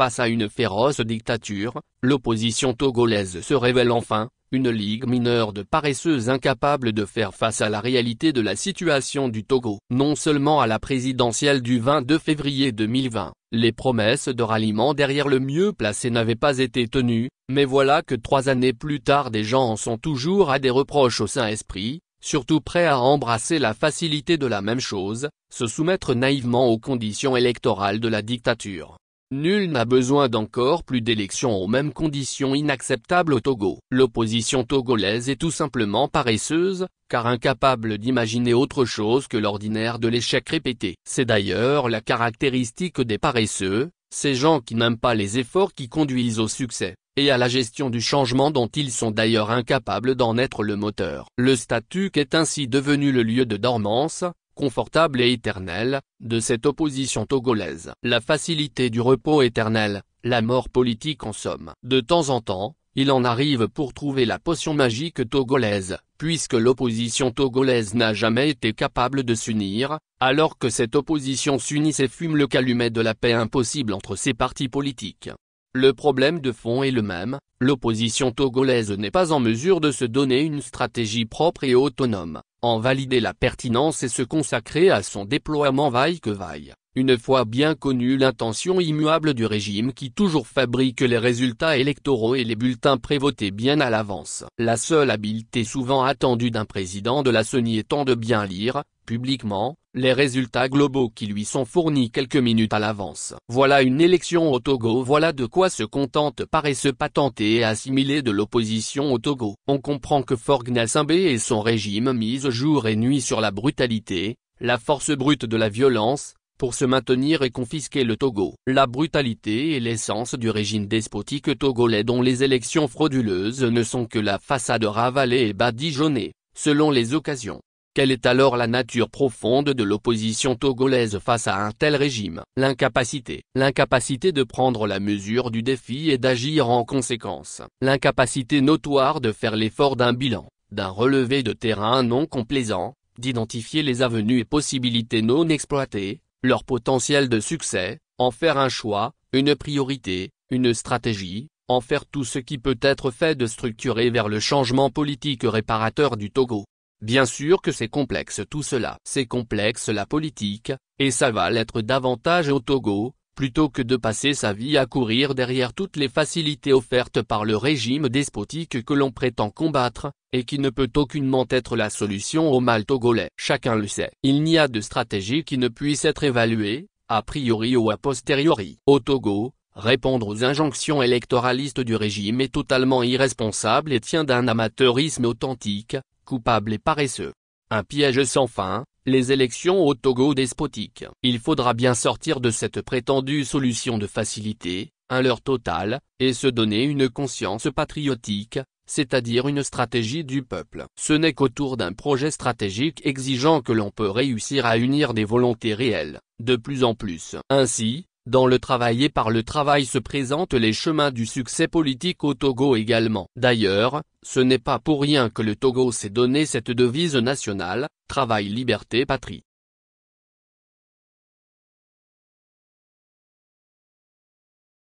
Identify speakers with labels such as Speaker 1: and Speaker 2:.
Speaker 1: Face à une féroce dictature, l'opposition togolaise se révèle enfin, une ligue mineure de paresseuses incapables de faire face à la réalité de la situation du Togo. Non seulement à la présidentielle du 22 février 2020, les promesses de ralliement derrière le mieux placé n'avaient pas été tenues, mais voilà que trois années plus tard des gens en sont toujours à des reproches au Saint-Esprit, surtout prêts à embrasser la facilité de la même chose, se soumettre naïvement aux conditions électorales de la dictature. Nul n'a besoin d'encore plus d'élections aux mêmes conditions inacceptables au Togo. L'opposition togolaise est tout simplement paresseuse, car incapable d'imaginer autre chose que l'ordinaire de l'échec répété. C'est d'ailleurs la caractéristique des paresseux, ces gens qui n'aiment pas les efforts qui conduisent au succès, et à la gestion du changement dont ils sont d'ailleurs incapables d'en être le moteur. Le statut est ainsi devenu le lieu de dormance, confortable et éternelle, de cette opposition togolaise. La facilité du repos éternel, la mort politique en somme. De temps en temps, il en arrive pour trouver la potion magique togolaise, puisque l'opposition togolaise n'a jamais été capable de s'unir, alors que cette opposition s'unisse et fume le calumet de la paix impossible entre ses partis politiques. Le problème de fond est le même, l'opposition togolaise n'est pas en mesure de se donner une stratégie propre et autonome en valider la pertinence et se consacrer à son déploiement vaille que vaille, une fois bien connue l'intention immuable du régime qui toujours fabrique les résultats électoraux et les bulletins prévotés bien à l'avance. La seule habileté souvent attendue d'un président de la CENI étant de bien lire, publiquement, les résultats globaux qui lui sont fournis quelques minutes à l'avance. Voilà une élection au Togo, voilà de quoi se contente paresseux patenter et assimiler de l'opposition au Togo. On comprend que Forg Simbé et son régime misent jour et nuit sur la brutalité, la force brute de la violence, pour se maintenir et confisquer le Togo. La brutalité est l'essence du régime despotique togolais dont les élections frauduleuses ne sont que la façade ravalée et badigeonnée, selon les occasions. Quelle est alors la nature profonde de l'opposition togolaise face à un tel régime L'incapacité. L'incapacité de prendre la mesure du défi et d'agir en conséquence. L'incapacité notoire de faire l'effort d'un bilan, d'un relevé de terrain non complaisant, d'identifier les avenues et possibilités non exploitées, leur potentiel de succès, en faire un choix, une priorité, une stratégie, en faire tout ce qui peut être fait de structurer vers le changement politique réparateur du Togo. Bien sûr que c'est complexe tout cela. C'est complexe la politique, et ça va l'être davantage au Togo, plutôt que de passer sa vie à courir derrière toutes les facilités offertes par le régime despotique que l'on prétend combattre, et qui ne peut aucunement être la solution au mal togolais. Chacun le sait. Il n'y a de stratégie qui ne puisse être évaluée, a priori ou a posteriori. Au Togo, répondre aux injonctions électoralistes du régime est totalement irresponsable et tient d'un amateurisme authentique, Coupable et paresseux. Un piège sans fin, les élections au Togo despotiques. Il faudra bien sortir de cette prétendue solution de facilité, un leur total, et se donner une conscience patriotique, c'est-à-dire une stratégie du peuple. Ce n'est qu'autour d'un projet stratégique exigeant que l'on peut réussir à unir des volontés réelles, de plus en plus. Ainsi, dans le travail et par le travail se présentent les chemins du succès politique au Togo également. D'ailleurs, ce n'est pas pour rien que le Togo s'est donné cette devise nationale, Travail Liberté Patrie.